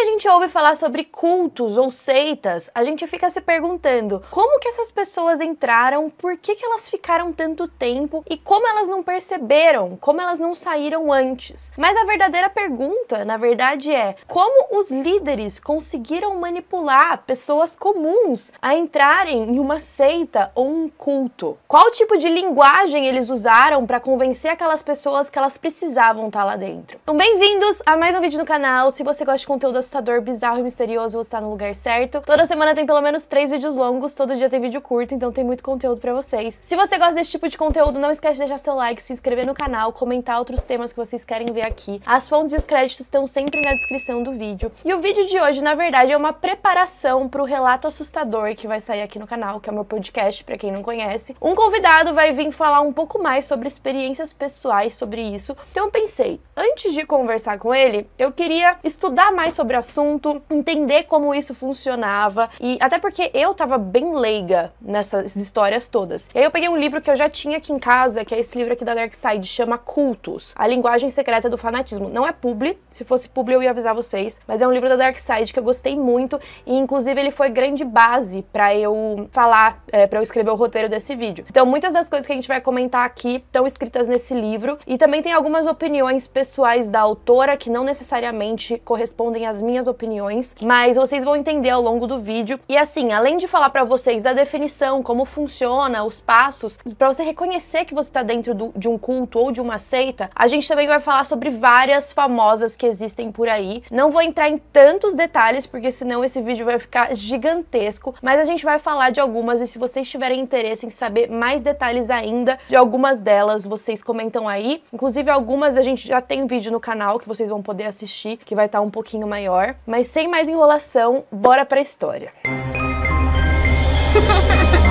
que a gente ouve falar sobre cultos ou seitas, a gente fica se perguntando como que essas pessoas entraram, por que, que elas ficaram tanto tempo e como elas não perceberam, como elas não saíram antes. Mas a verdadeira pergunta, na verdade, é como os líderes conseguiram manipular pessoas comuns a entrarem em uma seita ou um culto? Qual tipo de linguagem eles usaram para convencer aquelas pessoas que elas precisavam estar tá lá dentro? Então, bem-vindos a mais um vídeo no canal. Se você gosta de conteúdo assustador, bizarro e misterioso, você tá no lugar certo. Toda semana tem pelo menos três vídeos longos, todo dia tem vídeo curto, então tem muito conteúdo pra vocês. Se você gosta desse tipo de conteúdo, não esquece de deixar seu like, se inscrever no canal, comentar outros temas que vocês querem ver aqui. As fontes e os créditos estão sempre na descrição do vídeo. E o vídeo de hoje, na verdade, é uma preparação pro relato assustador que vai sair aqui no canal, que é o meu podcast, pra quem não conhece. Um convidado vai vir falar um pouco mais sobre experiências pessoais sobre isso. Então eu pensei, antes de conversar com ele, eu queria estudar mais sobre a assunto, entender como isso funcionava e até porque eu tava bem leiga nessas histórias todas. E aí eu peguei um livro que eu já tinha aqui em casa, que é esse livro aqui da Dark Side, chama Cultos: A Linguagem Secreta do Fanatismo. Não é publi, se fosse publi eu ia avisar vocês, mas é um livro da Dark Side que eu gostei muito e inclusive ele foi grande base para eu falar, é, eh, para eu escrever o roteiro desse vídeo. Então muitas das coisas que a gente vai comentar aqui estão escritas nesse livro e também tem algumas opiniões pessoais da autora que não necessariamente correspondem às minhas minhas opiniões, mas vocês vão entender ao longo do vídeo. E assim, além de falar para vocês da definição, como funciona, os passos, para você reconhecer que você tá dentro do, de um culto ou de uma seita, a gente também vai falar sobre várias famosas que existem por aí. Não vou entrar em tantos detalhes, porque senão esse vídeo vai ficar gigantesco, mas a gente vai falar de algumas e se vocês tiverem interesse em saber mais detalhes ainda de algumas delas, vocês comentam aí. Inclusive algumas a gente já tem vídeo no canal que vocês vão poder assistir, que vai estar tá um pouquinho maior maior, mas sem mais enrolação, bora pra história.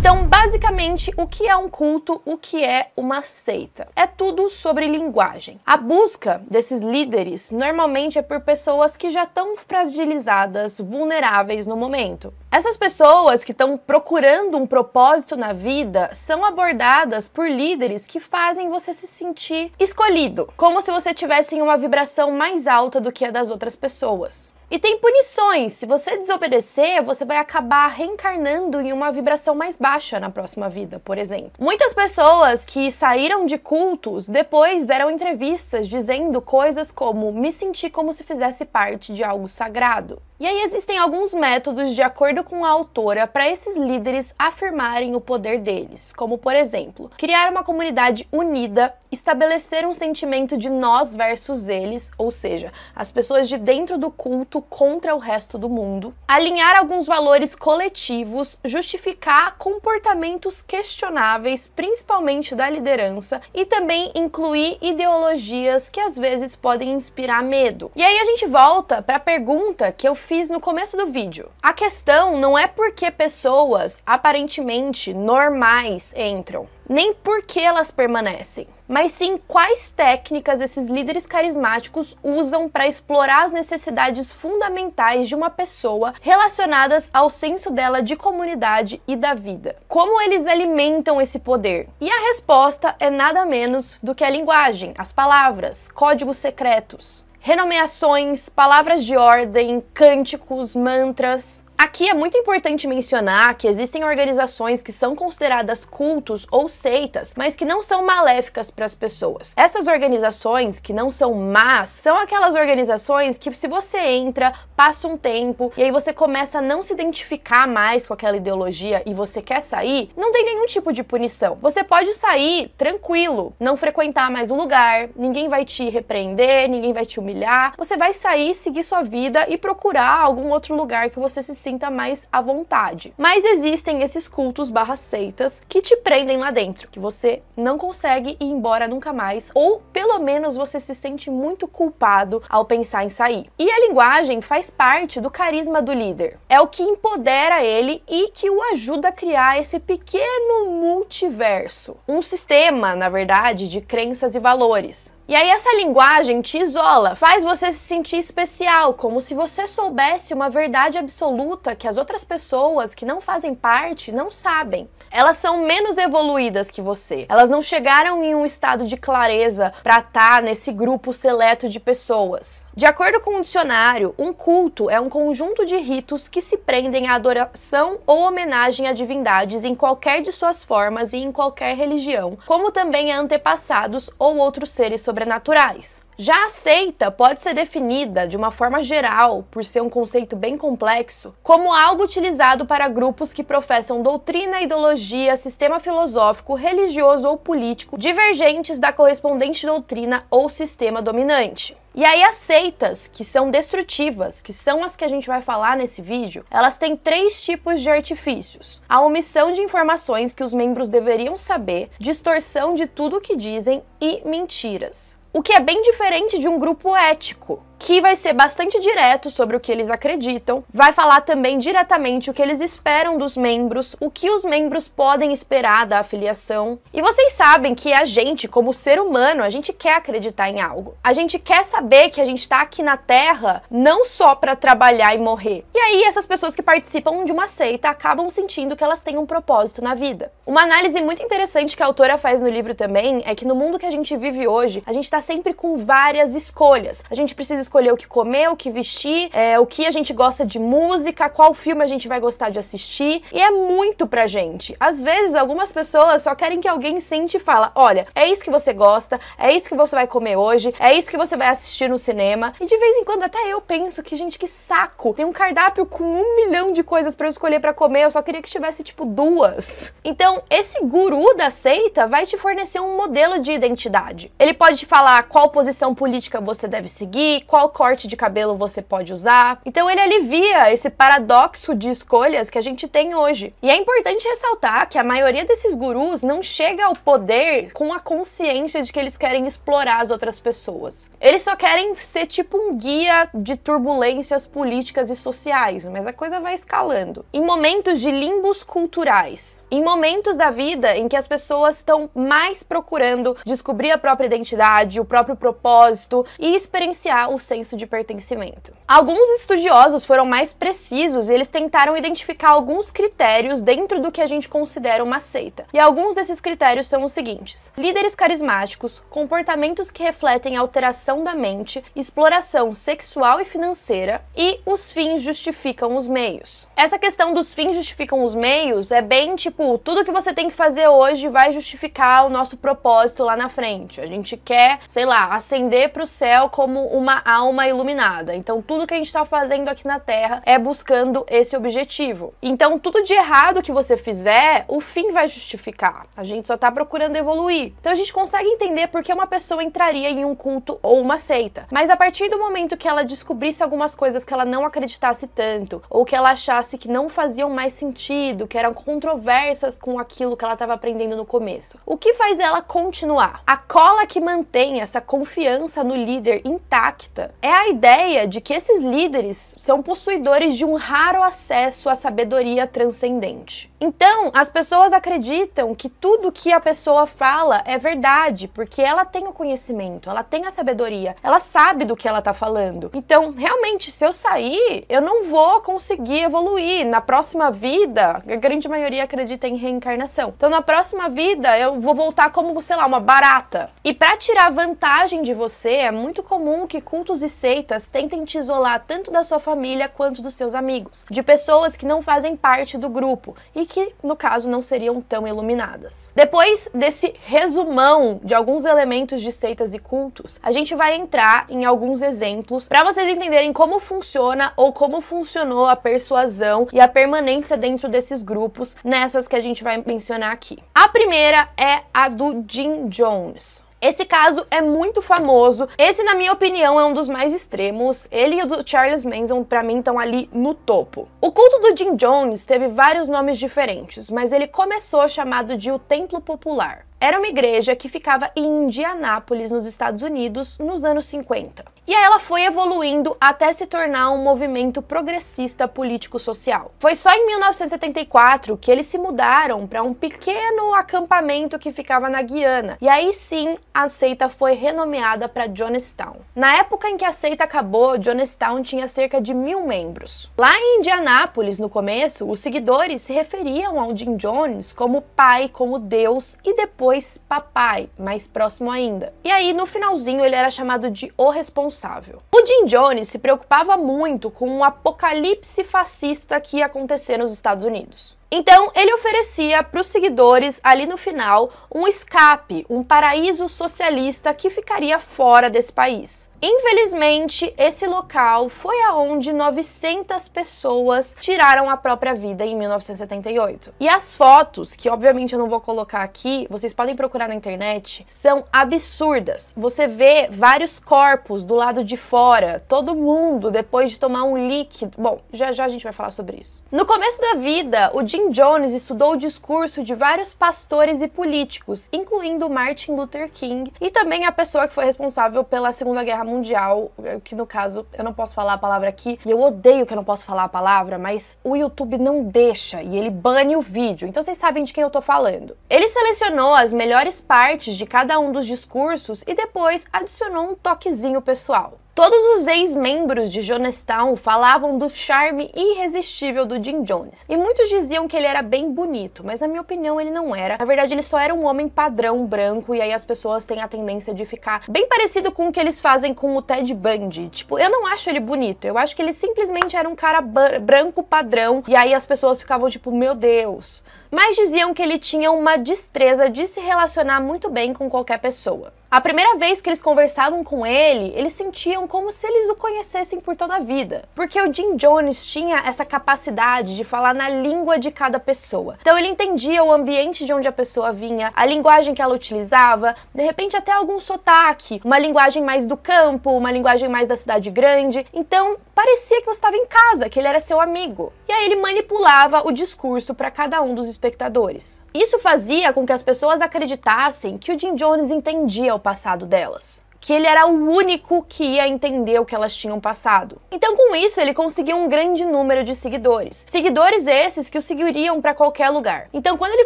Então, basicamente, o que é um culto, o que é uma seita? É tudo sobre linguagem. A busca desses líderes normalmente é por pessoas que já estão fragilizadas, vulneráveis no momento. Essas pessoas que estão procurando um propósito na vida são abordadas por líderes que fazem você se sentir escolhido, como se você tivesse uma vibração mais alta do que a das outras pessoas. E tem punições. Se você desobedecer, você vai acabar reencarnando em uma vibração mais baixa na próxima vida, por exemplo. Muitas pessoas que saíram de cultos depois deram entrevistas dizendo coisas como: me sentir como se fizesse parte de algo sagrado. E aí existem alguns métodos, de acordo com a autora para esses líderes afirmarem o poder deles, como por exemplo, criar uma comunidade unida, estabelecer um sentimento de nós versus eles, ou seja, as pessoas de dentro do culto contra o resto do mundo, alinhar alguns valores coletivos, justificar comportamentos questionáveis, principalmente da liderança, e também incluir ideologias que às vezes podem inspirar medo. E aí a gente volta para a pergunta que eu fiz no começo do vídeo. A questão então, não é porque pessoas aparentemente normais entram, nem porque elas permanecem, mas sim quais técnicas esses líderes carismáticos usam para explorar as necessidades fundamentais de uma pessoa relacionadas ao senso dela de comunidade e da vida. Como eles alimentam esse poder? E a resposta é nada menos do que a linguagem, as palavras, códigos secretos. Renomeações, palavras de ordem, cânticos, mantras. Aqui é muito importante mencionar que existem organizações que são consideradas cultos ou seitas, mas que não são maléficas para as pessoas. Essas organizações que não são más são aquelas organizações que se você entra, passa um tempo e aí você começa a não se identificar mais com aquela ideologia e você quer sair, não tem nenhum tipo de punição. Você pode sair tranquilo, não frequentar mais o lugar, ninguém vai te repreender, ninguém vai te humilhar. Você vai sair, seguir sua vida e procurar algum outro lugar que você se sinta mais à vontade. Mas existem esses cultos barra seitas que te prendem lá dentro, que você não consegue ir embora nunca mais, ou pelo menos você se sente muito culpado ao pensar em sair. E a linguagem faz parte do carisma do líder. É o que empodera ele e que o ajuda a criar esse pequeno multiverso. Um sistema, na verdade, de crenças e valores e aí essa linguagem te isola, faz você se sentir especial, como se você soubesse uma verdade absoluta que as outras pessoas que não fazem parte não sabem elas são menos evoluídas que você. Elas não chegaram em um estado de clareza para estar tá nesse grupo seleto de pessoas. De acordo com o dicionário, um culto é um conjunto de ritos que se prendem à adoração ou homenagem a divindades em qualquer de suas formas e em qualquer religião, como também a antepassados ou outros seres sobrenaturais. Já a seita pode ser definida de uma forma geral, por ser um conceito bem complexo, como algo utilizado para grupos que professam doutrina, ideologia, sistema filosófico, religioso ou político divergentes da correspondente doutrina ou sistema dominante. E aí as seitas, que são destrutivas, que são as que a gente vai falar nesse vídeo, elas têm três tipos de artifícios. A omissão de informações que os membros deveriam saber, distorção de tudo o que dizem e mentiras o que é bem diferente de um grupo ético que vai ser bastante direto sobre o que eles acreditam, vai falar também diretamente o que eles esperam dos membros, o que os membros podem esperar da afiliação. E vocês sabem que a gente, como ser humano, a gente quer acreditar em algo. A gente quer saber que a gente está aqui na Terra não só para trabalhar e morrer. E aí essas pessoas que participam de uma seita acabam sentindo que elas têm um propósito na vida. Uma análise muito interessante que a autora faz no livro também é que no mundo que a gente vive hoje, a gente está sempre com várias escolhas. A gente precisa escolher o que comer, o que vestir, é, o que a gente gosta de música, qual filme a gente vai gostar de assistir. E é muito pra gente. Às vezes, algumas pessoas só querem que alguém sente e fala: olha, é isso que você gosta, é isso que você vai comer hoje, é isso que você vai assistir no cinema. E de vez em quando até eu penso que, gente, que saco! Tem um cardápio com um milhão de coisas para eu escolher para comer, eu só queria que tivesse tipo duas. Então, esse guru da seita vai te fornecer um modelo de identidade. Ele pode te falar qual posição política você deve seguir, qual qual corte de cabelo você pode usar. Então ele alivia esse paradoxo de escolhas que a gente tem hoje. E é importante ressaltar que a maioria desses gurus não chega ao poder com a consciência de que eles querem explorar as outras pessoas. Eles só querem ser tipo um guia de turbulências políticas e sociais, mas a coisa vai escalando. Em momentos de limbos culturais, em momentos da vida em que as pessoas estão mais procurando descobrir a própria identidade, o próprio propósito e experienciar os senso de pertencimento. Alguns estudiosos foram mais precisos e eles tentaram identificar alguns critérios dentro do que a gente considera uma seita. E alguns desses critérios são os seguintes: líderes carismáticos, comportamentos que refletem alteração da mente, exploração sexual e financeira e os fins justificam os meios. Essa questão dos fins justificam os meios é bem tipo, tudo que você tem que fazer hoje vai justificar o nosso propósito lá na frente. A gente quer, sei lá, ascender para o céu como uma alma alma iluminada. Então, tudo que a gente está fazendo aqui na Terra é buscando esse objetivo. Então, tudo de errado que você fizer, o fim vai justificar. A gente só está procurando evoluir. Então, a gente consegue entender por que uma pessoa entraria em um culto ou uma seita. Mas a partir do momento que ela descobrisse algumas coisas que ela não acreditasse tanto, ou que ela achasse que não faziam mais sentido, que eram controversas com aquilo que ela estava aprendendo no começo, o que faz ela continuar? A cola que mantém essa confiança no líder intacta é a ideia de que esses líderes são possuidores de um raro acesso à sabedoria transcendente. Então, as pessoas acreditam que tudo que a pessoa fala é verdade, porque ela tem o conhecimento, ela tem a sabedoria, ela sabe do que ela tá falando. Então, realmente, se eu sair, eu não vou conseguir evoluir. Na próxima vida, a grande maioria acredita em reencarnação. Então, na próxima vida, eu vou voltar como, sei lá, uma barata. E para tirar vantagem de você, é muito comum que cultos cultos e seitas tentem te isolar tanto da sua família quanto dos seus amigos, de pessoas que não fazem parte do grupo e que, no caso, não seriam tão iluminadas. Depois desse resumão de alguns elementos de seitas e cultos, a gente vai entrar em alguns exemplos para vocês entenderem como funciona ou como funcionou a persuasão e a permanência dentro desses grupos, nessas que a gente vai mencionar aqui. A primeira é a do Jim Jones. Esse caso é muito famoso. Esse, na minha opinião, é um dos mais extremos. Ele e o do Charles Manson, para mim, estão ali no topo. O culto do Jim Jones teve vários nomes diferentes, mas ele começou chamado de o Templo Popular. Era uma igreja que ficava em Indianápolis, nos Estados Unidos, nos anos 50. E aí ela foi evoluindo até se tornar um movimento progressista político-social. Foi só em 1974 que eles se mudaram para um pequeno acampamento que ficava na Guiana. E aí sim, a seita foi renomeada para Jonestown. Na época em que a seita acabou, Jonestown tinha cerca de mil membros. Lá em Indianápolis, no começo, os seguidores se referiam ao Jim Jones como pai, como Deus e depois depois papai, mais próximo ainda. E aí, no finalzinho, ele era chamado de o responsável. O Jim Jones se preocupava muito com o um apocalipse fascista que ia acontecer nos Estados Unidos. Então, ele oferecia para os seguidores, ali no final, um escape, um paraíso socialista que ficaria fora desse país. Infelizmente, esse local foi aonde 900 pessoas tiraram a própria vida em 1978. E as fotos, que obviamente eu não vou colocar aqui, vocês podem procurar na internet, são absurdas. Você vê vários corpos do lado de fora, todo mundo depois de tomar um líquido. Bom, já já a gente vai falar sobre isso. No começo da vida, o Jim Jones estudou o discurso de vários pastores e políticos, incluindo Martin Luther King e também a pessoa que foi responsável pela Segunda Guerra Mundial, que no caso eu não posso falar a palavra aqui, e eu odeio que eu não posso falar a palavra, mas o YouTube não deixa e ele bane o vídeo, então vocês sabem de quem eu tô falando. Ele selecionou as melhores partes de cada um dos discursos e depois adicionou um toquezinho pessoal. Todos os ex-membros de Jonestown falavam do charme irresistível do Jim Jones. E muitos diziam que ele era bem bonito, mas na minha opinião ele não era. Na verdade, ele só era um homem padrão branco e aí as pessoas têm a tendência de ficar bem parecido com o que eles fazem com o Ted Bundy. Tipo, eu não acho ele bonito, eu acho que ele simplesmente era um cara branco padrão e aí as pessoas ficavam tipo, meu Deus. Mas diziam que ele tinha uma destreza de se relacionar muito bem com qualquer pessoa. A primeira vez que eles conversavam com ele, eles sentiam como se eles o conhecessem por toda a vida, porque o Jim Jones tinha essa capacidade de falar na língua de cada pessoa. Então ele entendia o ambiente de onde a pessoa vinha, a linguagem que ela utilizava, de repente até algum sotaque, uma linguagem mais do campo, uma linguagem mais da cidade grande. Então parecia que você estava em casa, que ele era seu amigo. E aí ele manipulava o discurso para cada um dos espectadores. Isso fazia com que as pessoas acreditassem que o Jim Jones entendia o passado delas que ele era o único que ia entender o que elas tinham passado. Então, com isso, ele conseguiu um grande número de seguidores. Seguidores esses que o seguiriam para qualquer lugar. Então, quando ele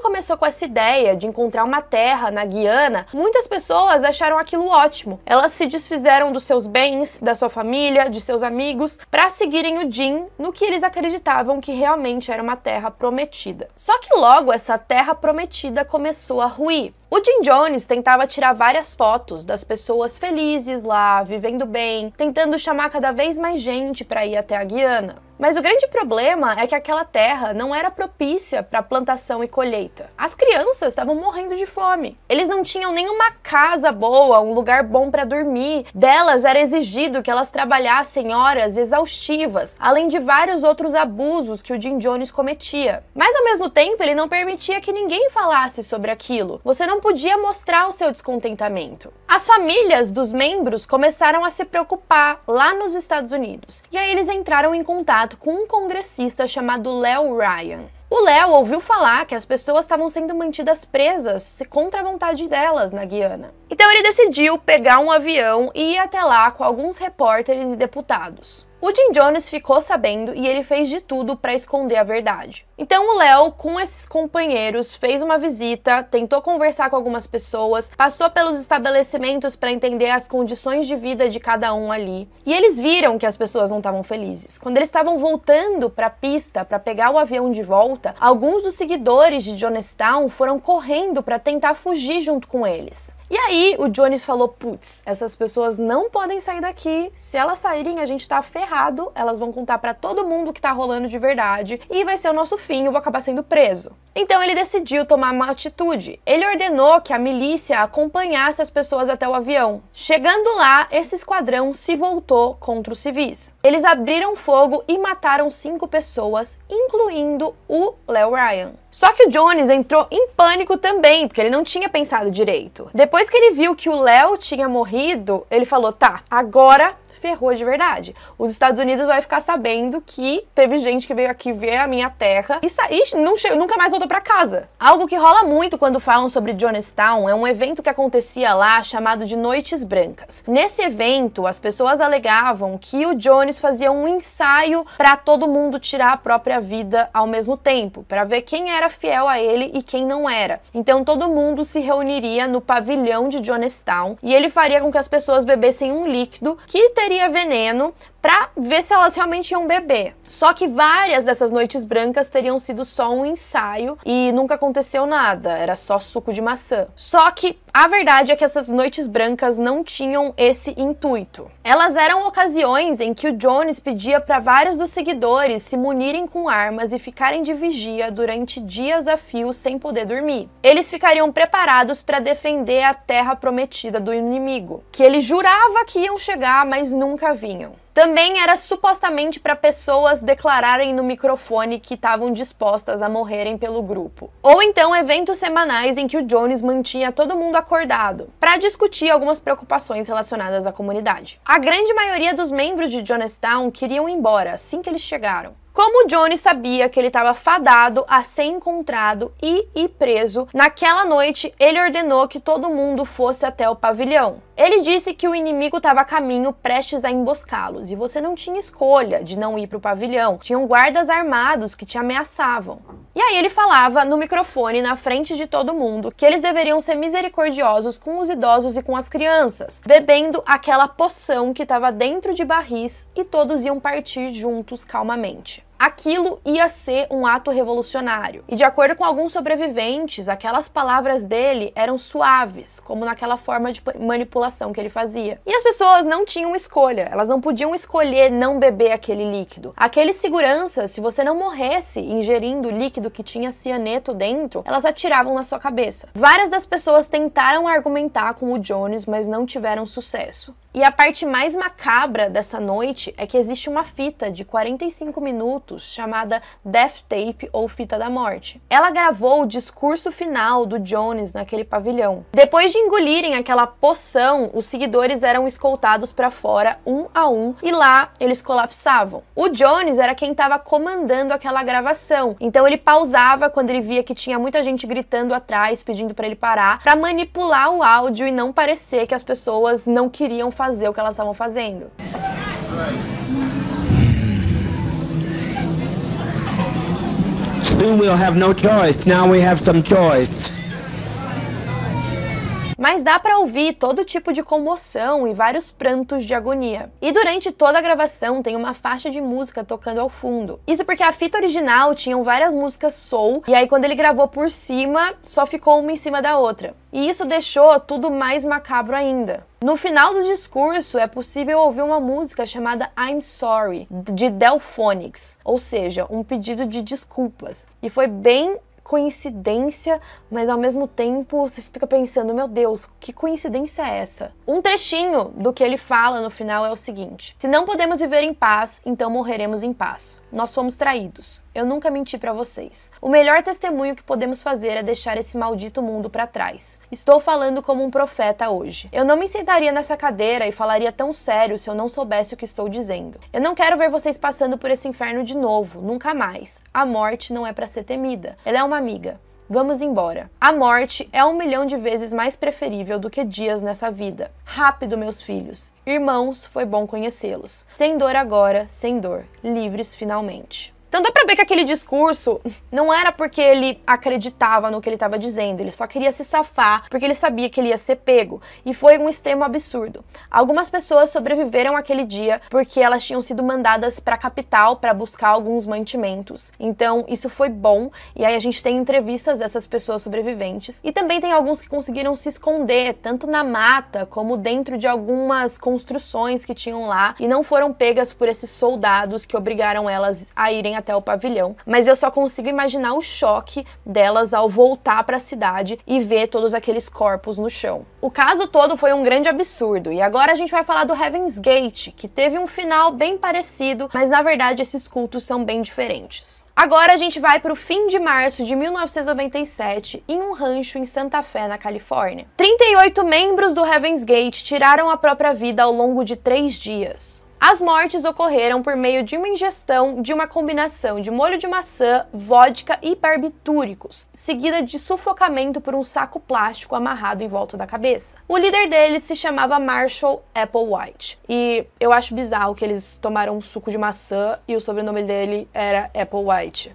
começou com essa ideia de encontrar uma terra na Guiana, muitas pessoas acharam aquilo ótimo. Elas se desfizeram dos seus bens, da sua família, de seus amigos, para seguirem o Jim no que eles acreditavam que realmente era uma terra prometida. Só que logo essa terra prometida começou a ruir. O Jim Jones tentava tirar várias fotos das pessoas felizes lá, vivendo bem, tentando chamar cada vez mais gente para ir até a Guiana. Mas o grande problema é que aquela terra não era propícia para plantação e colheita. As crianças estavam morrendo de fome. Eles não tinham nenhuma casa boa, um lugar bom para dormir. Delas era exigido que elas trabalhassem horas exaustivas, além de vários outros abusos que o Jim Jones cometia. Mas ao mesmo tempo, ele não permitia que ninguém falasse sobre aquilo. Você não podia mostrar o seu descontentamento. As famílias dos membros começaram a se preocupar lá nos Estados Unidos. E aí eles entraram em contato contato com um congressista chamado Léo Ryan. O Léo ouviu falar que as pessoas estavam sendo mantidas presas contra a vontade delas na Guiana. Então ele decidiu pegar um avião e ir até lá com alguns repórteres e deputados. O Jim Jones ficou sabendo e ele fez de tudo para esconder a verdade. Então o Léo, com esses companheiros, fez uma visita, tentou conversar com algumas pessoas, passou pelos estabelecimentos para entender as condições de vida de cada um ali. E eles viram que as pessoas não estavam felizes. Quando eles estavam voltando para a pista para pegar o avião de volta, alguns dos seguidores de Jonestown foram correndo para tentar fugir junto com eles. E aí o Jones falou: putz, essas pessoas não podem sair daqui. Se elas saírem, a gente tá ferrado. Elas vão contar para todo mundo que tá rolando de verdade e vai ser o nosso fim. Eu vou acabar sendo preso. Então ele decidiu tomar uma atitude. Ele ordenou que a milícia acompanhasse as pessoas até o avião. Chegando lá, esse esquadrão se voltou contra os civis. Eles abriram fogo e mataram cinco pessoas, incluindo o Leo Ryan. Só que o Jones entrou em pânico também, porque ele não tinha pensado direito. Depois que ele viu que o Léo tinha morrido, ele falou: tá, agora ferrou de verdade. Os Estados Unidos vai ficar sabendo que teve gente que veio aqui ver a minha terra e, sa e não nunca mais voltou para casa. Algo que rola muito quando falam sobre Jonestown é um evento que acontecia lá chamado de Noites Brancas. Nesse evento, as pessoas alegavam que o Jones fazia um ensaio para todo mundo tirar a própria vida ao mesmo tempo, para ver quem era fiel a ele e quem não era. Então todo mundo se reuniria no pavilhão de Jonestown e ele faria com que as pessoas bebessem um líquido que teria ingeria veneno para ver se elas realmente iam beber. Só que várias dessas noites brancas teriam sido só um ensaio e nunca aconteceu nada, era só suco de maçã. Só que a verdade é que essas noites brancas não tinham esse intuito. Elas eram ocasiões em que o Jones pedia para vários dos seguidores se munirem com armas e ficarem de vigia durante dias a fio sem poder dormir. Eles ficariam preparados para defender a terra prometida do inimigo, que ele jurava que iam chegar, mas nunca vinham. Também era supostamente para pessoas declararem no microfone que estavam dispostas a morrerem pelo grupo. Ou então eventos semanais em que o Jones mantinha todo mundo acordado para discutir algumas preocupações relacionadas à comunidade. A grande maioria dos membros de Jonestown queriam ir embora assim que eles chegaram. Como o Johnny sabia que ele estava fadado a ser encontrado e ir preso, naquela noite ele ordenou que todo mundo fosse até o pavilhão. Ele disse que o inimigo estava a caminho prestes a emboscá-los e você não tinha escolha de não ir para o pavilhão. Tinham guardas armados que te ameaçavam. E aí ele falava no microfone na frente de todo mundo que eles deveriam ser misericordiosos com os idosos e com as crianças, bebendo aquela poção que estava dentro de barris e todos iam partir juntos calmamente aquilo ia ser um ato revolucionário. E de acordo com alguns sobreviventes, aquelas palavras dele eram suaves, como naquela forma de manipulação que ele fazia. E as pessoas não tinham escolha, elas não podiam escolher não beber aquele líquido. Aquele segurança, se você não morresse ingerindo líquido que tinha cianeto dentro, elas atiravam na sua cabeça. Várias das pessoas tentaram argumentar com o Jones, mas não tiveram sucesso. E a parte mais macabra dessa noite é que existe uma fita de 45 minutos chamada Death Tape ou Fita da Morte. Ela gravou o discurso final do Jones naquele pavilhão. Depois de engolirem aquela poção, os seguidores eram escoltados para fora um a um e lá eles colapsavam. O Jones era quem estava comandando aquela gravação, então ele pausava quando ele via que tinha muita gente gritando atrás, pedindo para ele parar, para manipular o áudio e não parecer que as pessoas não queriam fazer o que elas estavam fazendo. Soon we'll have no choice. Now we have some choice. Mas dá para ouvir todo tipo de comoção e vários prantos de agonia. E durante toda a gravação tem uma faixa de música tocando ao fundo. Isso porque a fita original tinha várias músicas soul e aí quando ele gravou por cima, só ficou uma em cima da outra. E isso deixou tudo mais macabro ainda. No final do discurso é possível ouvir uma música chamada I'm Sorry, de Delphonics, ou seja, um pedido de desculpas. E foi bem coincidência, mas ao mesmo tempo você fica pensando, meu Deus, que coincidência é essa? Um trechinho do que ele fala no final é o seguinte: Se não podemos viver em paz, então morreremos em paz. Nós fomos traídos eu nunca menti para vocês. O melhor testemunho que podemos fazer é deixar esse maldito mundo para trás. Estou falando como um profeta hoje. Eu não me sentaria nessa cadeira e falaria tão sério se eu não soubesse o que estou dizendo. Eu não quero ver vocês passando por esse inferno de novo, nunca mais. A morte não é para ser temida. Ela é uma amiga. Vamos embora. A morte é um milhão de vezes mais preferível do que dias nessa vida. Rápido, meus filhos. Irmãos, foi bom conhecê-los. Sem dor agora, sem dor. Livres finalmente. Então dá pra ver que aquele discurso não era porque ele acreditava no que ele estava dizendo, ele só queria se safar porque ele sabia que ele ia ser pego. E foi um extremo absurdo. Algumas pessoas sobreviveram aquele dia porque elas tinham sido mandadas para a capital para buscar alguns mantimentos. Então isso foi bom. E aí a gente tem entrevistas dessas pessoas sobreviventes. E também tem alguns que conseguiram se esconder, tanto na mata como dentro de algumas construções que tinham lá, e não foram pegas por esses soldados que obrigaram elas a irem até o pavilhão, mas eu só consigo imaginar o choque delas ao voltar para a cidade e ver todos aqueles corpos no chão. O caso todo foi um grande absurdo e agora a gente vai falar do Heaven's Gate, que teve um final bem parecido, mas na verdade esses cultos são bem diferentes. Agora a gente vai para o fim de março de 1997 em um rancho em Santa Fé, na Califórnia. 38 membros do Heaven's Gate tiraram a própria vida ao longo de três dias. As mortes ocorreram por meio de uma ingestão de uma combinação de molho de maçã, vodka e barbitúricos, seguida de sufocamento por um saco plástico amarrado em volta da cabeça. O líder deles se chamava Marshall Applewhite, e eu acho bizarro que eles tomaram um suco de maçã e o sobrenome dele era Applewhite.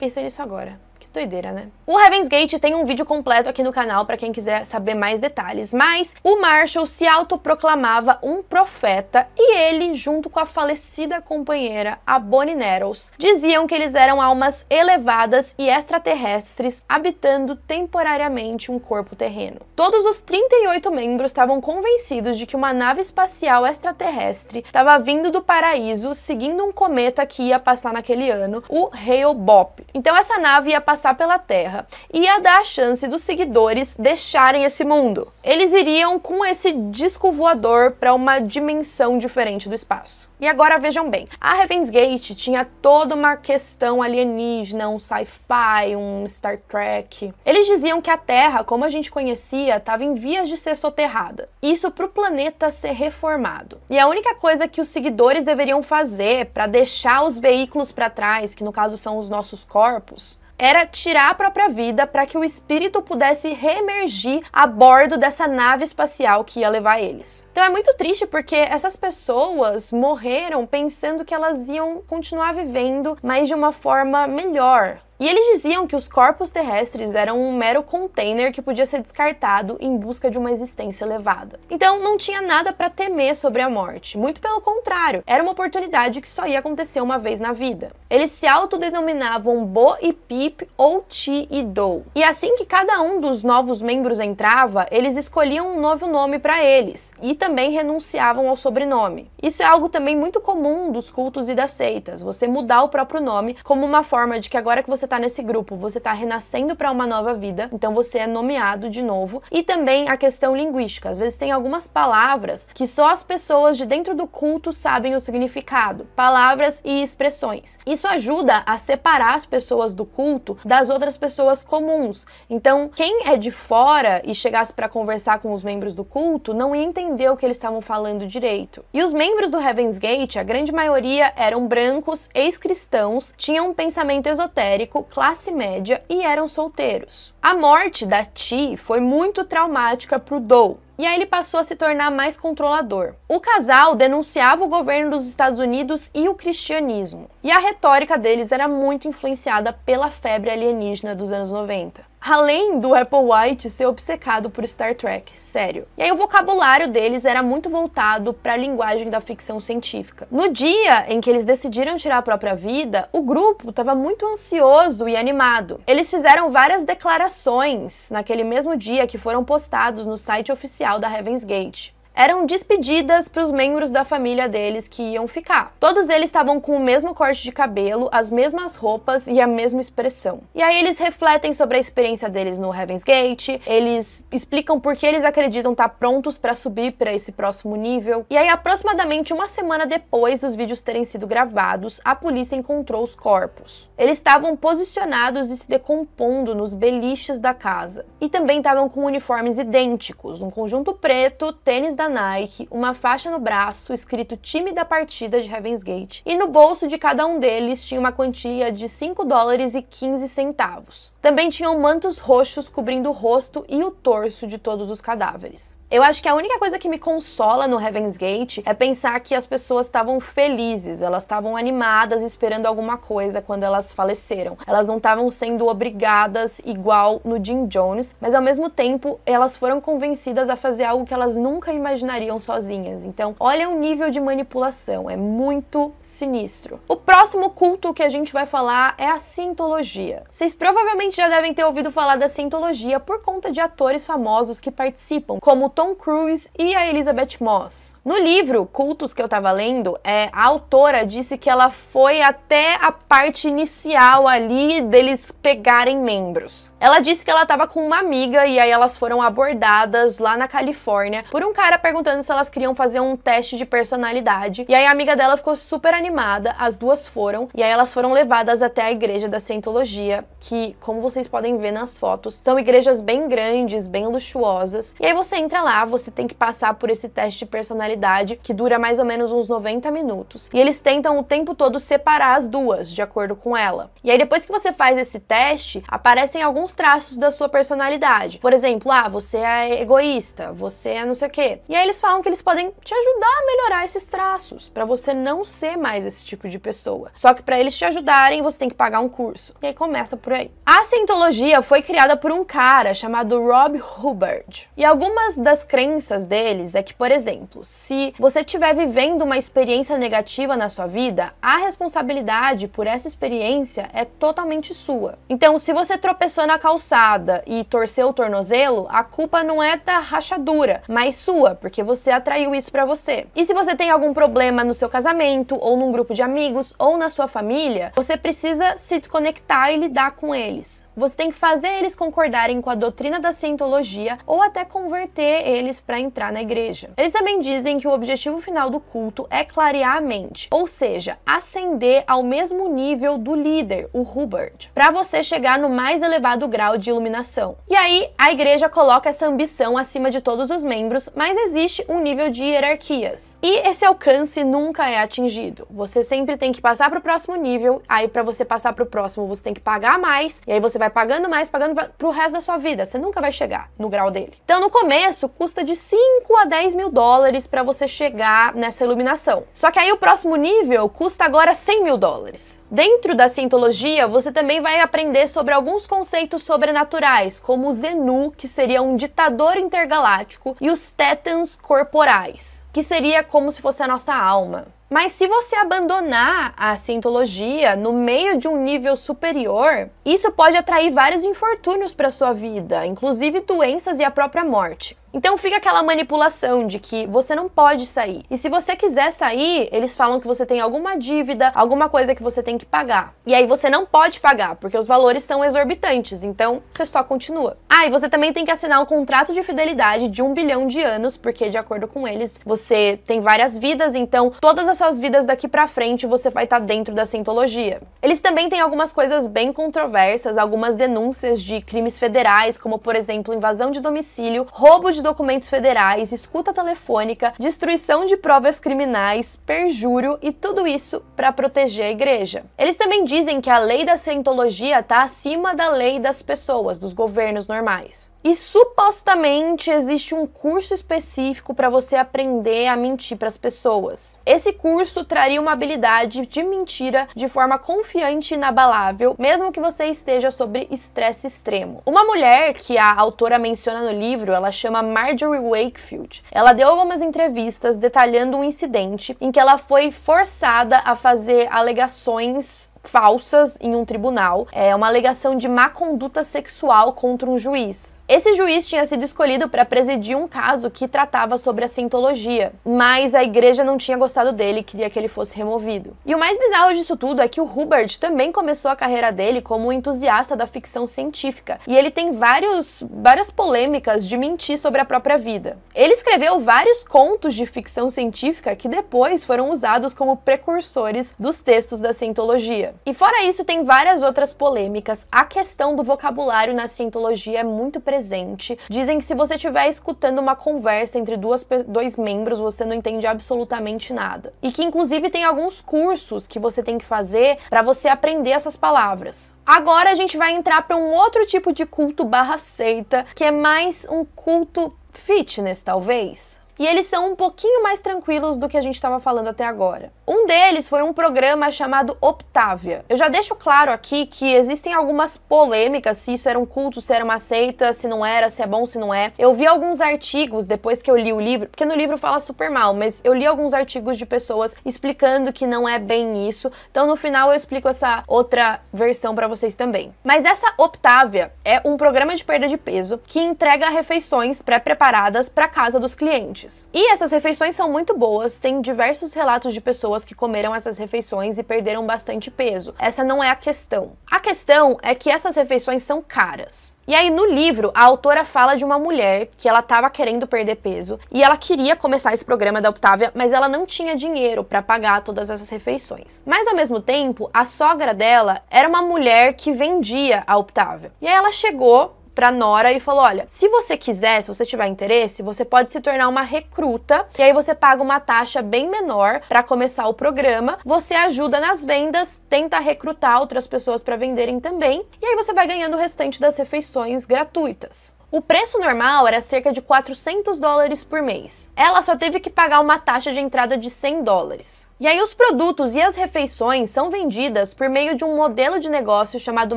Pensei nisso agora. Que doideira, né? O Heaven's Gate tem um vídeo completo aqui no canal para quem quiser saber mais detalhes, mas o Marshall se autoproclamava um profeta e ele, junto com a falecida companheira, a Bonnie Nettles, diziam que eles eram almas elevadas e extraterrestres habitando temporariamente um corpo terreno. Todos os 38 membros estavam convencidos de que uma nave espacial extraterrestre estava vindo do paraíso seguindo um cometa que ia passar naquele ano, o Hale-Bopp. Então essa nave ia passar passar pela Terra, e ia dar a chance dos seguidores deixarem esse mundo. Eles iriam com esse disco voador para uma dimensão diferente do espaço. E agora vejam bem, a Heaven's Gate tinha toda uma questão alienígena, um sci-fi, um Star Trek. Eles diziam que a Terra, como a gente conhecia, estava em vias de ser soterrada. Isso para o planeta ser reformado. E a única coisa que os seguidores deveriam fazer para deixar os veículos para trás, que no caso são os nossos corpos, era tirar a própria vida para que o espírito pudesse reemergir a bordo dessa nave espacial que ia levar eles. Então é muito triste porque essas pessoas morreram pensando que elas iam continuar vivendo, mas de uma forma melhor, e eles diziam que os corpos terrestres eram um mero container que podia ser descartado em busca de uma existência elevada. Então não tinha nada para temer sobre a morte, muito pelo contrário, era uma oportunidade que só ia acontecer uma vez na vida. Eles se autodenominavam Bo e Pip ou Ti e Do. E assim que cada um dos novos membros entrava, eles escolhiam um novo nome para eles e também renunciavam ao sobrenome. Isso é algo também muito comum dos cultos e das seitas, você mudar o próprio nome como uma forma de que agora que você você está nesse grupo, você está renascendo para uma nova vida, então você é nomeado de novo. E também a questão linguística. Às vezes tem algumas palavras que só as pessoas de dentro do culto sabem o significado, palavras e expressões. Isso ajuda a separar as pessoas do culto das outras pessoas comuns. Então, quem é de fora e chegasse para conversar com os membros do culto não ia entender o que eles estavam falando direito. E os membros do Heaven's Gate, a grande maioria eram brancos, ex-cristãos, tinham um pensamento esotérico rico, classe média e eram solteiros. A morte da Ti foi muito traumática para o Dou, e aí ele passou a se tornar mais controlador. O casal denunciava o governo dos Estados Unidos e o cristianismo, e a retórica deles era muito influenciada pela febre alienígena dos anos 90 além do Applewhite ser obcecado por Star Trek, sério. E aí o vocabulário deles era muito voltado para a linguagem da ficção científica. No dia em que eles decidiram tirar a própria vida, o grupo estava muito ansioso e animado. Eles fizeram várias declarações naquele mesmo dia que foram postados no site oficial da Heaven's Gate eram despedidas para os membros da família deles que iam ficar. Todos eles estavam com o mesmo corte de cabelo, as mesmas roupas e a mesma expressão. E aí eles refletem sobre a experiência deles no Heaven's Gate, eles explicam por que eles acreditam estar tá prontos para subir para esse próximo nível. E aí aproximadamente uma semana depois dos vídeos terem sido gravados, a polícia encontrou os corpos. Eles estavam posicionados e se decompondo nos beliches da casa. E também estavam com uniformes idênticos, um conjunto preto, tênis da da Nike, uma faixa no braço escrito time da partida de Heaven's Gate, e no bolso de cada um deles tinha uma quantia de 5 dólares e 15 centavos. Também tinham mantos roxos cobrindo o rosto e o torso de todos os cadáveres. Eu acho que a única coisa que me consola no Heaven's Gate é pensar que as pessoas estavam felizes, elas estavam animadas esperando alguma coisa quando elas faleceram. Elas não estavam sendo obrigadas igual no Jim Jones, mas ao mesmo tempo elas foram convencidas a fazer algo que elas nunca imaginariam sozinhas. Então, olha o nível de manipulação, é muito sinistro. O próximo culto que a gente vai falar é a Scientologia. Vocês provavelmente já devem ter ouvido falar da Scientologia por conta de atores famosos que participam, como Tom Cruise e a Elizabeth Moss. No livro Cultos que eu tava lendo, é, a autora disse que ela foi até a parte inicial ali deles pegarem membros. Ela disse que ela tava com uma amiga e aí elas foram abordadas lá na Califórnia por um cara perguntando se elas queriam fazer um teste de personalidade. E aí a amiga dela ficou super animada, as duas foram, e aí elas foram levadas até a igreja da Scientologia, que, como vocês podem ver nas fotos, são igrejas bem grandes, bem luxuosas. E aí você entra lá lá você tem que passar por esse teste de personalidade que dura mais ou menos uns 90 minutos. E eles tentam o tempo todo separar as duas, de acordo com ela. E aí depois que você faz esse teste, aparecem alguns traços da sua personalidade. Por exemplo, ah, você é egoísta, você é não sei o quê. E aí eles falam que eles podem te ajudar a melhorar esses traços, para você não ser mais esse tipo de pessoa. Só que para eles te ajudarem, você tem que pagar um curso. E aí começa por aí. A Scientologia foi criada por um cara chamado Rob Hubbard. E algumas das das crenças deles é que, por exemplo, se você estiver vivendo uma experiência negativa na sua vida, a responsabilidade por essa experiência é totalmente sua. Então, se você tropeçou na calçada e torceu o tornozelo, a culpa não é da rachadura, mas sua, porque você atraiu isso para você. E se você tem algum problema no seu casamento, ou num grupo de amigos, ou na sua família, você precisa se desconectar e lidar com eles. Você tem que fazer eles concordarem com a doutrina da cientologia ou até converter eles para entrar na igreja. Eles também dizem que o objetivo final do culto é clarear a mente, ou seja, ascender ao mesmo nível do líder, o Hubert, para você chegar no mais elevado grau de iluminação. E aí, a igreja coloca essa ambição acima de todos os membros, mas existe um nível de hierarquias. E esse alcance nunca é atingido. Você sempre tem que passar para o próximo nível, aí para você passar para o próximo, você tem que pagar mais, e aí você vai pagando mais, pagando para o resto da sua vida. Você nunca vai chegar no grau dele. Então, no começo, custa de 5 a 10 mil dólares para você chegar nessa iluminação. Só que aí o próximo nível custa agora 100 mil dólares. Dentro da cientologia, você também vai aprender sobre alguns conceitos sobrenaturais, como o Zenu, que seria um ditador intergaláctico, e os Tetans corporais, que seria como se fosse a nossa alma. Mas se você abandonar a cientologia no meio de um nível superior, isso pode atrair vários infortúnios para sua vida, inclusive doenças e a própria morte. Então fica aquela manipulação de que você não pode sair. E se você quiser sair, eles falam que você tem alguma dívida, alguma coisa que você tem que pagar. E aí você não pode pagar, porque os valores são exorbitantes. Então você só continua. Ah, e você também tem que assinar um contrato de fidelidade de um bilhão de anos, porque de acordo com eles, você tem várias vidas, então todas essas vidas daqui para frente você vai estar tá dentro da Scientologia. Eles também têm algumas coisas bem controversas, algumas denúncias de crimes federais, como por exemplo invasão de domicílio, roubo de de documentos federais, escuta telefônica, destruição de provas criminais, perjúrio e tudo isso para proteger a igreja. Eles também dizem que a lei da cientologia está acima da lei das pessoas, dos governos normais. E supostamente existe um curso específico para você aprender a mentir para as pessoas. Esse curso traria uma habilidade de mentira de forma confiante e inabalável, mesmo que você esteja sobre estresse extremo. Uma mulher que a autora menciona no livro, ela chama Marjorie Wakefield. Ela deu algumas entrevistas detalhando um incidente em que ela foi forçada a fazer alegações falsas em um tribunal, é uma alegação de má conduta sexual contra um juiz. Esse juiz tinha sido escolhido para presidir um caso que tratava sobre a cientologia, mas a igreja não tinha gostado dele e queria que ele fosse removido. E o mais bizarro disso tudo é que o Hubert também começou a carreira dele como um entusiasta da ficção científica, e ele tem vários, várias polêmicas de mentir sobre a própria vida. Ele escreveu vários contos de ficção científica que depois foram usados como precursores dos textos da cientologia. E fora isso, tem várias outras polêmicas. A questão do vocabulário na cientologia é muito presente. Dizem que se você estiver escutando uma conversa entre duas, dois membros, você não entende absolutamente nada. E que, inclusive, tem alguns cursos que você tem que fazer para você aprender essas palavras. Agora a gente vai entrar para um outro tipo de culto barra seita, que é mais um culto fitness, talvez e eles são um pouquinho mais tranquilos do que a gente estava falando até agora. Um deles foi um programa chamado Optávia. Eu já deixo claro aqui que existem algumas polêmicas se isso era um culto, se era uma seita, se não era, se é bom, se não é. Eu vi alguns artigos depois que eu li o livro, porque no livro fala super mal, mas eu li alguns artigos de pessoas explicando que não é bem isso. Então no final eu explico essa outra versão para vocês também. Mas essa Optávia é um programa de perda de peso que entrega refeições pré-preparadas para casa dos clientes dias. E essas refeições são muito boas, tem diversos relatos de pessoas que comeram essas refeições e perderam bastante peso. Essa não é a questão. A questão é que essas refeições são caras. E aí no livro, a autora fala de uma mulher que ela estava querendo perder peso e ela queria começar esse programa da Octavia, mas ela não tinha dinheiro para pagar todas essas refeições. Mas ao mesmo tempo, a sogra dela era uma mulher que vendia a Octavia. E aí ela chegou pra Nora e falou: olha, se você quiser, se você tiver interesse, você pode se tornar uma recruta, e aí você paga uma taxa bem menor para começar o programa, você ajuda nas vendas, tenta recrutar outras pessoas para venderem também, e aí você vai ganhando o restante das refeições gratuitas. O preço normal era cerca de 400 dólares por mês. Ela só teve que pagar uma taxa de entrada de 100 dólares. E aí os produtos e as refeições são vendidas por meio de um modelo de negócio chamado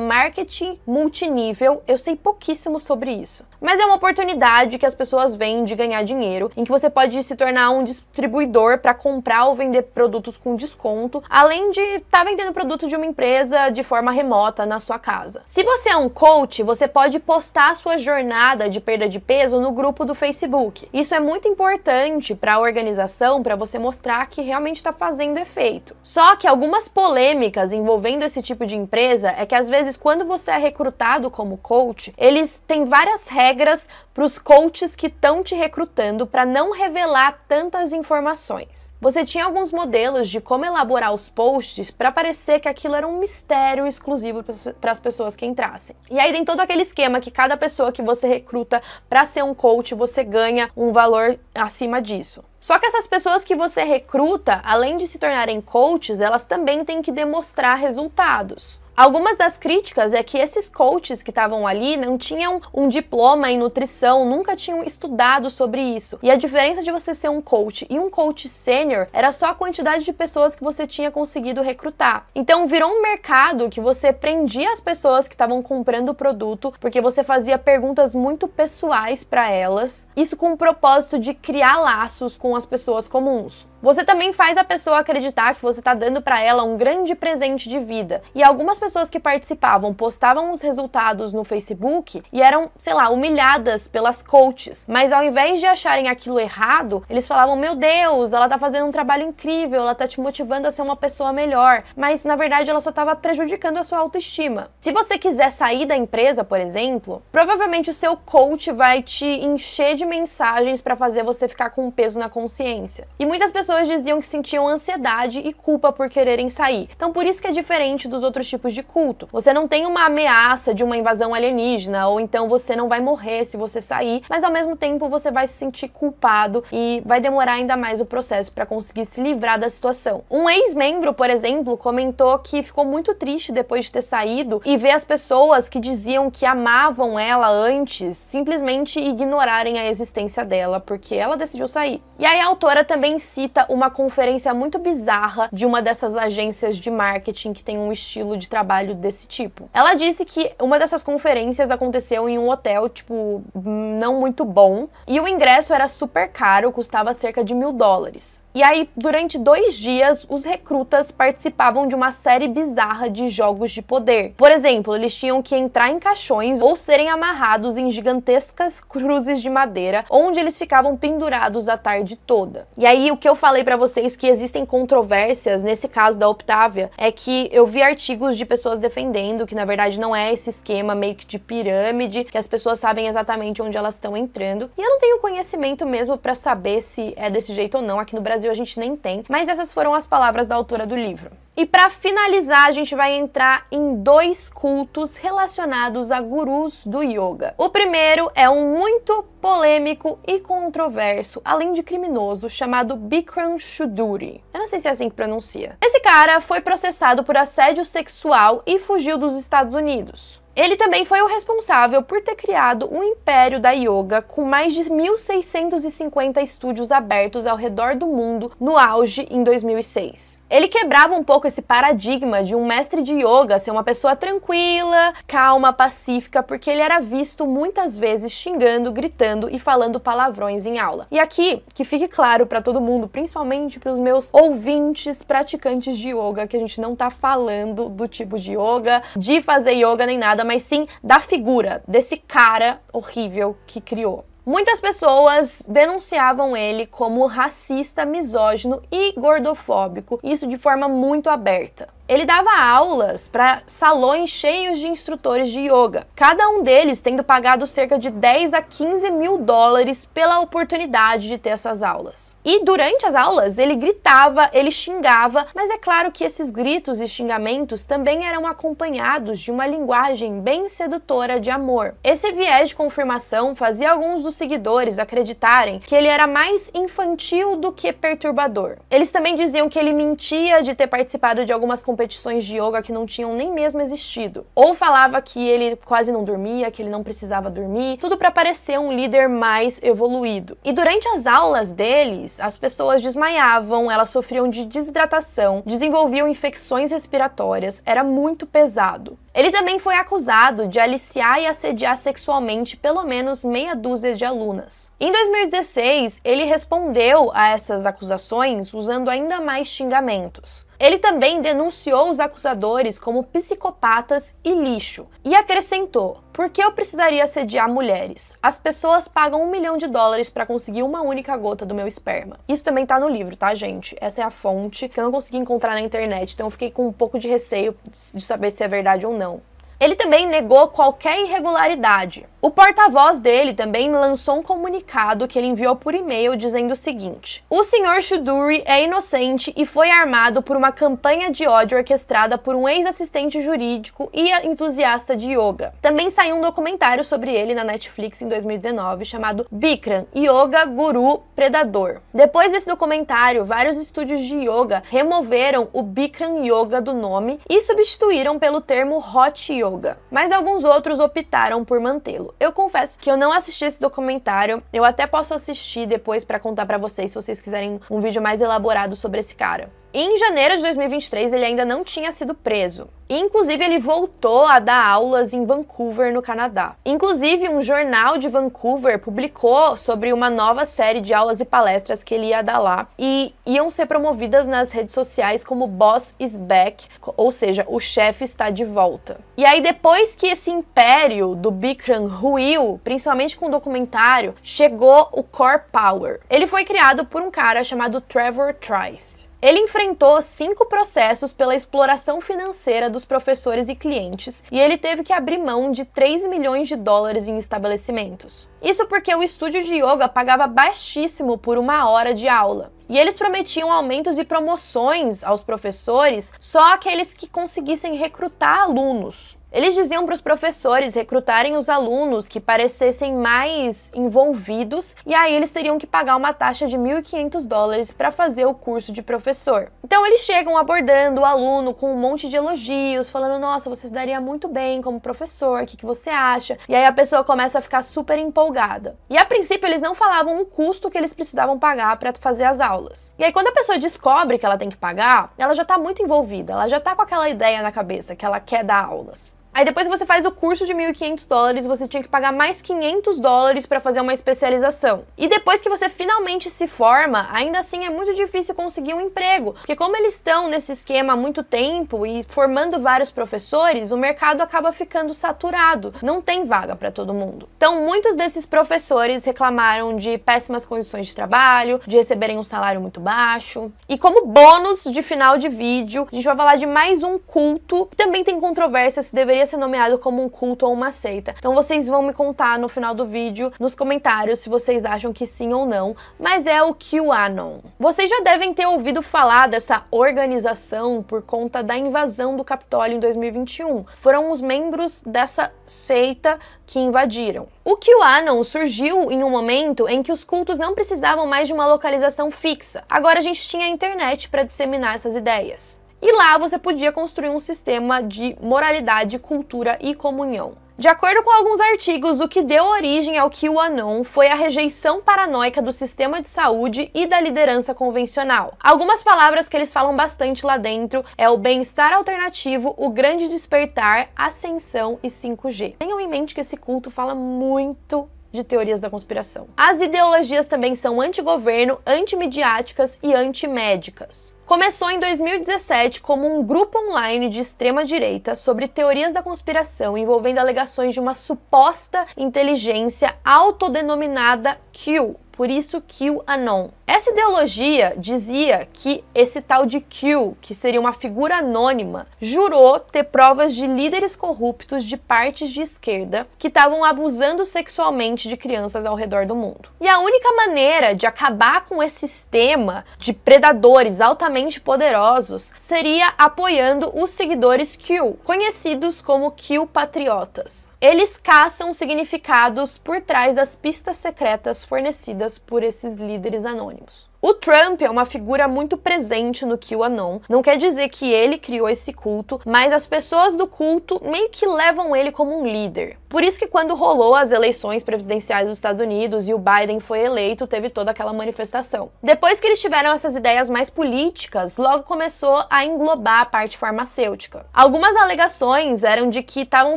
marketing multinível. Eu sei pouquíssimo sobre isso, mas é uma oportunidade que as pessoas vêm de ganhar dinheiro, em que você pode se tornar um distribuidor para comprar ou vender produtos com desconto, além de estar tá vendendo produto de uma empresa de forma remota na sua casa. Se você é um coach, você pode postar a sua jornada de perda de peso no grupo do Facebook. Isso é muito importante para a organização, para você mostrar que realmente está fazendo efeito. Só que algumas polêmicas envolvendo esse tipo de empresa é que às vezes quando você é recrutado como coach, eles têm várias regras para os coaches que estão te recrutando para não revelar tantas informações. Você tinha alguns modelos de como elaborar os posts para parecer que aquilo era um mistério exclusivo para as pessoas que entrassem. E aí tem todo aquele esquema que cada pessoa que você recruta para ser um coach, você ganha um valor acima disso. Só que essas pessoas que você recruta, além de se tornarem coaches, elas também têm que demonstrar resultados. Algumas das críticas é que esses coaches que estavam ali não tinham um diploma em nutrição, nunca tinham estudado sobre isso. E a diferença de você ser um coach e um coach sênior era só a quantidade de pessoas que você tinha conseguido recrutar. Então virou um mercado que você prendia as pessoas que estavam comprando o produto, porque você fazia perguntas muito pessoais para elas, isso com o propósito de criar laços com as pessoas comuns. Você também faz a pessoa acreditar que você está dando para ela um grande presente de vida. E algumas pessoas que participavam postavam os resultados no Facebook e eram, sei lá, humilhadas pelas coaches. Mas ao invés de acharem aquilo errado, eles falavam: "Meu Deus, ela tá fazendo um trabalho incrível, ela tá te motivando a ser uma pessoa melhor". Mas na verdade ela só estava prejudicando a sua autoestima. Se você quiser sair da empresa, por exemplo, provavelmente o seu coach vai te encher de mensagens para fazer você ficar com um peso na consciência. E muitas pessoas pessoas diziam que sentiam ansiedade e culpa por quererem sair. Então, por isso que é diferente dos outros tipos de culto. Você não tem uma ameaça de uma invasão alienígena, ou então você não vai morrer se você sair, mas ao mesmo tempo você vai se sentir culpado e vai demorar ainda mais o processo para conseguir se livrar da situação. Um ex-membro, por exemplo, comentou que ficou muito triste depois de ter saído e ver as pessoas que diziam que amavam ela antes simplesmente ignorarem a existência dela porque ela decidiu sair. E aí a autora também cita cita uma conferência muito bizarra de uma dessas agências de marketing que tem um estilo de trabalho desse tipo. Ela disse que uma dessas conferências aconteceu em um hotel, tipo, não muito bom, e o ingresso era super caro, custava cerca de mil dólares. E aí, durante dois dias, os recrutas participavam de uma série bizarra de jogos de poder. Por exemplo, eles tinham que entrar em caixões ou serem amarrados em gigantescas cruzes de madeira, onde eles ficavam pendurados a tarde toda. E aí, o que eu falei para vocês que existem controvérsias nesse caso da Optávia é que eu vi artigos de pessoas defendendo que na verdade não é esse esquema meio que de pirâmide, que as pessoas sabem exatamente onde elas estão entrando. E eu não tenho conhecimento mesmo para saber se é desse jeito ou não. Aqui no Brasil a gente nem tem, mas essas foram as palavras da autora do livro. E para finalizar, a gente vai entrar em dois cultos relacionados a gurus do yoga. O primeiro é um muito polêmico e controverso, além de criminoso, chamado Bikram Choudhury. Eu não sei se é assim que pronuncia. Esse cara foi processado por assédio sexual e fugiu dos Estados Unidos. Ele também foi o responsável por ter criado o império da yoga com mais de 1.650 estúdios abertos ao redor do mundo no auge em 2006. Ele quebrava um pouco esse paradigma de um mestre de yoga ser uma pessoa tranquila, calma, pacífica, porque ele era visto muitas vezes xingando, gritando e falando palavrões em aula. E aqui, que fique claro para todo mundo, principalmente para os meus ouvintes praticantes de yoga, que a gente não tá falando do tipo de yoga, de fazer yoga nem nada, mas sim da figura, desse cara horrível que criou. Muitas pessoas denunciavam ele como racista, misógino e gordofóbico, isso de forma muito aberta. Ele dava aulas para salões cheios de instrutores de yoga, cada um deles tendo pagado cerca de 10 a 15 mil dólares pela oportunidade de ter essas aulas. E durante as aulas, ele gritava, ele xingava, mas é claro que esses gritos e xingamentos também eram acompanhados de uma linguagem bem sedutora de amor. Esse viés de confirmação fazia alguns dos seguidores acreditarem que ele era mais infantil do que perturbador. Eles também diziam que ele mentia de ter participado de algumas competições competições de yoga que não tinham nem mesmo existido. Ou falava que ele quase não dormia, que ele não precisava dormir, tudo para parecer um líder mais evoluído. E durante as aulas deles, as pessoas desmaiavam, elas sofriam de desidratação, desenvolviam infecções respiratórias, era muito pesado. Ele também foi acusado de aliciar e assediar sexualmente pelo menos meia dúzia de alunas. Em 2016, ele respondeu a essas acusações usando ainda mais xingamentos. Ele também denunciou os acusadores como psicopatas e lixo e acrescentou: por que eu precisaria assediar mulheres? As pessoas pagam um milhão de dólares para conseguir uma única gota do meu esperma. Isso também tá no livro, tá, gente? Essa é a fonte que eu não consegui encontrar na internet, então eu fiquei com um pouco de receio de saber se é verdade ou não. Ele também negou qualquer irregularidade. O porta-voz dele também lançou um comunicado que ele enviou por e-mail dizendo o seguinte: O senhor Shuduri é inocente e foi armado por uma campanha de ódio orquestrada por um ex-assistente jurídico e entusiasta de yoga. Também saiu um documentário sobre ele na Netflix em 2019 chamado Bikram Yoga Guru Predador. Depois desse documentário, vários estúdios de yoga removeram o Bikram Yoga do nome e substituíram pelo termo Hot Yoga yoga, mas alguns outros optaram por mantê-lo. Eu confesso que eu não assisti esse documentário, eu até posso assistir depois para contar para vocês se vocês quiserem um vídeo mais elaborado sobre esse cara. Em janeiro de 2023, ele ainda não tinha sido preso. Inclusive, ele voltou a dar aulas em Vancouver, no Canadá. Inclusive, um jornal de Vancouver publicou sobre uma nova série de aulas e palestras que ele ia dar lá e iam ser promovidas nas redes sociais como Boss is Back, ou seja, o chefe está de volta. E aí, depois que esse império do Bikram ruiu, principalmente com o documentário, chegou o Core Power. Ele foi criado por um cara chamado Trevor Trice. Ele enfrentou cinco processos pela exploração financeira dos professores e clientes e ele teve que abrir mão de 3 milhões de dólares em estabelecimentos. Isso porque o estúdio de yoga pagava baixíssimo por uma hora de aula. E eles prometiam aumentos e promoções aos professores só aqueles que conseguissem recrutar alunos. Eles diziam para os professores recrutarem os alunos que parecessem mais envolvidos e aí eles teriam que pagar uma taxa de 1.500 dólares para fazer o curso de professor. Então eles chegam abordando o aluno com um monte de elogios, falando: "Nossa, você se daria muito bem como professor, o que, que você acha?". E aí a pessoa começa a ficar super empolgada. E a princípio eles não falavam o custo que eles precisavam pagar para fazer as aulas. E aí quando a pessoa descobre que ela tem que pagar, ela já está muito envolvida, ela já está com aquela ideia na cabeça que ela quer dar aulas. Aí depois que você faz o curso de 1.500 dólares, você tinha que pagar mais 500 dólares para fazer uma especialização. E depois que você finalmente se forma, ainda assim é muito difícil conseguir um emprego, porque como eles estão nesse esquema há muito tempo e formando vários professores, o mercado acaba ficando saturado, não tem vaga para todo mundo. Então, muitos desses professores reclamaram de péssimas condições de trabalho, de receberem um salário muito baixo. E como bônus de final de vídeo, a gente vai falar de mais um culto que também tem controvérsia se deveria ser nomeado como um culto ou uma seita. Então vocês vão me contar no final do vídeo, nos comentários, se vocês acham que sim ou não, mas é o QAnon. Vocês já devem ter ouvido falar dessa organização por conta da invasão do Capitólio em 2021. Foram os membros dessa seita que invadiram. O QAnon surgiu em um momento em que os cultos não precisavam mais de uma localização fixa. Agora a gente tinha a internet para disseminar essas ideias. E lá você podia construir um sistema de moralidade, cultura e comunhão. De acordo com alguns artigos, o que deu origem ao QAnon foi a rejeição paranoica do sistema de saúde e da liderança convencional. Algumas palavras que eles falam bastante lá dentro é o bem-estar alternativo, o grande despertar, ascensão e 5G. Tenham em mente que esse culto fala muito de teorias da conspiração. As ideologias também são antigoverno, antimediáticas e antimédicas. Começou em 2017 como um grupo online de extrema direita sobre teorias da conspiração envolvendo alegações de uma suposta inteligência autodenominada Q, por isso QAnon, essa ideologia dizia que esse tal de Q, que seria uma figura anônima, jurou ter provas de líderes corruptos de partes de esquerda que estavam abusando sexualmente de crianças ao redor do mundo. E a única maneira de acabar com esse sistema de predadores altamente poderosos seria apoiando os seguidores Q, conhecidos como Q patriotas. Eles caçam significados por trás das pistas secretas fornecidas por esses líderes anônimos anônimos. O Trump é uma figura muito presente no QAnon. Não quer dizer que ele criou esse culto, mas as pessoas do culto meio que levam ele como um líder. Por isso que quando rolou as eleições presidenciais dos Estados Unidos e o Biden foi eleito, teve toda aquela manifestação. Depois que eles tiveram essas ideias mais políticas, logo começou a englobar a parte farmacêutica. Algumas alegações eram de que estavam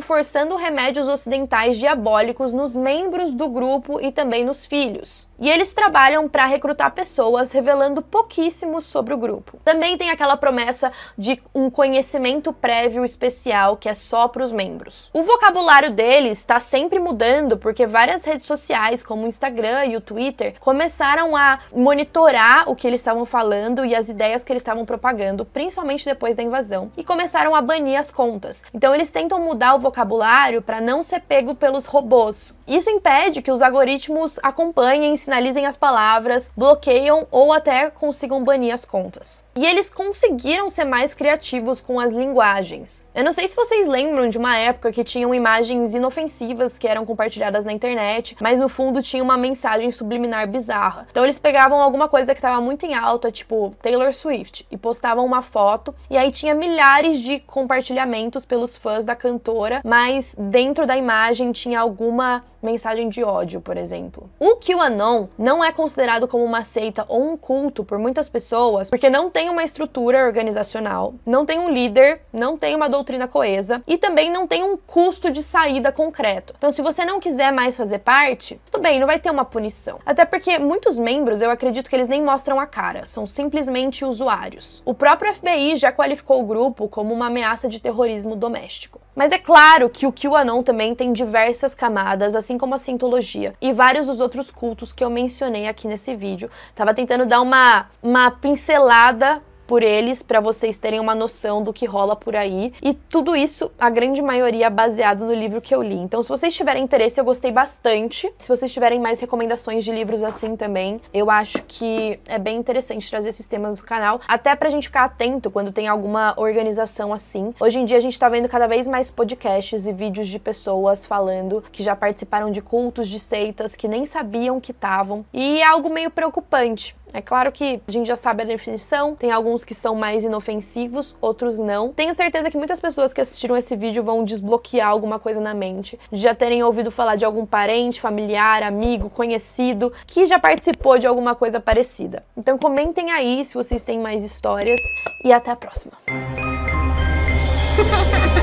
forçando remédios ocidentais diabólicos nos membros do grupo e também nos filhos. E eles trabalham para recrutar pessoas, revelando pouquíssimos sobre o grupo. Também tem aquela promessa de um conhecimento prévio especial que é só para os membros. O vocabulário dele deles está sempre mudando porque várias redes sociais, como o Instagram e o Twitter, começaram a monitorar o que eles estavam falando e as ideias que eles estavam propagando, principalmente depois da invasão, e começaram a banir as contas. Então eles tentam mudar o vocabulário para não ser pego pelos robôs. Isso impede que os algoritmos acompanhem, sinalizem as palavras, bloqueiam ou até consigam banir as contas. E eles conseguiram ser mais criativos com as linguagens. Eu não sei se vocês lembram de uma época que tinham imagens inofensivas que eram compartilhadas na internet, mas no fundo tinha uma mensagem subliminar bizarra. Então eles pegavam alguma coisa que estava muito em alta, tipo Taylor Swift, e postavam uma foto, e aí tinha milhares de compartilhamentos pelos fãs da cantora, mas dentro da imagem tinha alguma mensagem de ódio, por exemplo. O QAnon não é considerado como uma seita ou um culto por muitas pessoas, porque não tem uma estrutura organizacional, não tem um líder, não tem uma doutrina coesa e também não tem um custo de saída concreto. Então, se você não quiser mais fazer parte, tudo bem, não vai ter uma punição. Até porque muitos membros, eu acredito que eles nem mostram a cara, são simplesmente usuários. O próprio FBI já qualificou o grupo como uma ameaça de terrorismo doméstico. Mas é claro que o QAnon também tem diversas camadas, assim como a Scientologia e vários dos outros cultos que eu mencionei aqui nesse vídeo. Tava tentando dar uma, uma pincelada por eles para vocês terem uma noção do que rola por aí. E tudo isso, a grande maioria, é baseado no livro que eu li. Então, se vocês tiverem interesse, eu gostei bastante. Se vocês tiverem mais recomendações de livros assim também, eu acho que é bem interessante trazer esses temas no canal, até pra gente ficar atento quando tem alguma organização assim. Hoje em dia a gente tá vendo cada vez mais podcasts e vídeos de pessoas falando que já participaram de cultos, de seitas, que nem sabiam que estavam. E é algo meio preocupante, é claro que a gente já sabe a definição, tem alguns que são mais inofensivos, outros não. Tenho certeza que muitas pessoas que assistiram esse vídeo vão desbloquear alguma coisa na mente, de já terem ouvido falar de algum parente, familiar, amigo, conhecido que já participou de alguma coisa parecida. Então comentem aí se vocês têm mais histórias e até a próxima.